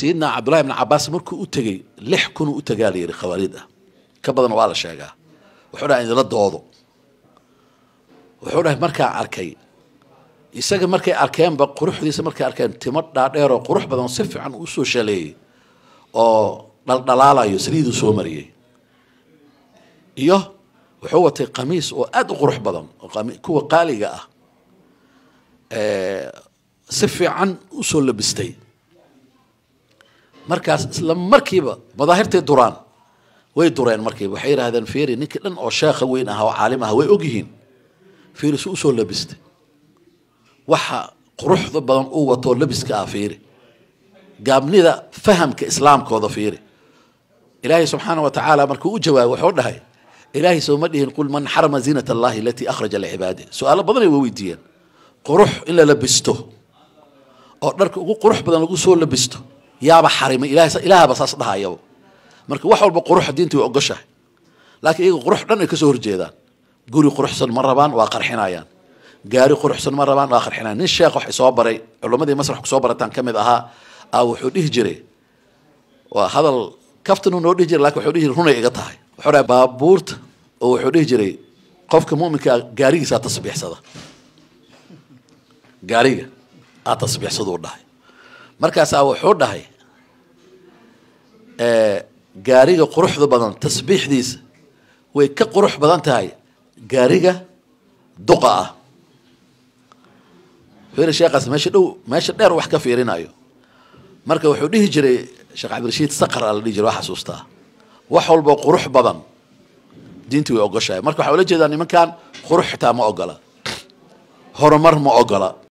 sayidna cabdullahi ibn cabaas markuu u tegey lix kunuu u tegaa la yidhi ah ka badan waa la sheegaa wuxuu dhahay idila doodo wuxuu dhahay markaa arkay isaga markay arkeenba quruxdiisa markay arkeen timo dhaadheeroo qurux badan si fiican uu shaleeyey oo dhaldhalaalayo saliiduu soo mariyey iyo wuxuu watay qamiis oo aada u qurux badan oo kuwa qaaliga ah si fiican usoo labistay markaas isla markiiba madaahirtay duraan way dureen markiiba waxay yidhaahdeen fiiri ninkii dhan oo sheekha weyn ah oo caalim ah way ogyihiin fiiri si usoo labistay waxa quruxda badan uu watoo labiska ah fiiri gaabnida fahamka islaamkooda fiiri ilaahay subxaana wa tacaala markuu u jawaabay wuxuu dhahay ilaahay sooma dhihin qul man xarama ziinat allahi alatii akhraja licibaadih su-aalo badanay weydiiyeen qurux in la labisto oo dharka ugu qurux badan lagu soo labisto yaaba xarimay ilaahaba saas dhahayaba marka wax walba qurux diinta way ogoshahay laakiin iyaga qurux dhan ay kasoo horjeedaan guri quruxsan ma rabaan waa qarxinayaan gaari quruxsan ma rabaan waa qarxinayaan nin sheekh wax isoo baray culammadii masrax kusoo barataan ka mid ahaa aa ah wuxuu dhihi jiray waa hadal kaftanuu noo dhihi jiray lakin wuxuu dhihi jiray runay iga tahay wuxuu dhahay baabuurta oo wuxuu dhihi jiray qofka muuminkaa gaarigiisa aad tasbiixsada gaariga aad tasbiixsaduu dhahay markaasaa wuxuu dhahay gaariga quruxda badan tasbiixdiisa way ka qurux badan tahay gaariga duqa ah fiiri sheekaas meesha dhow meesha dheer wax ka fiirinayo marka wuxuu dhihi jiray sheekh cabdirashiid sakar a la dhihi jiray wa xasuustaa wax walboo qurux badan diintii way ogoshahay marka waxaa ula jeedaa nimankan qurux xitaa ma ogola horumar ma ogola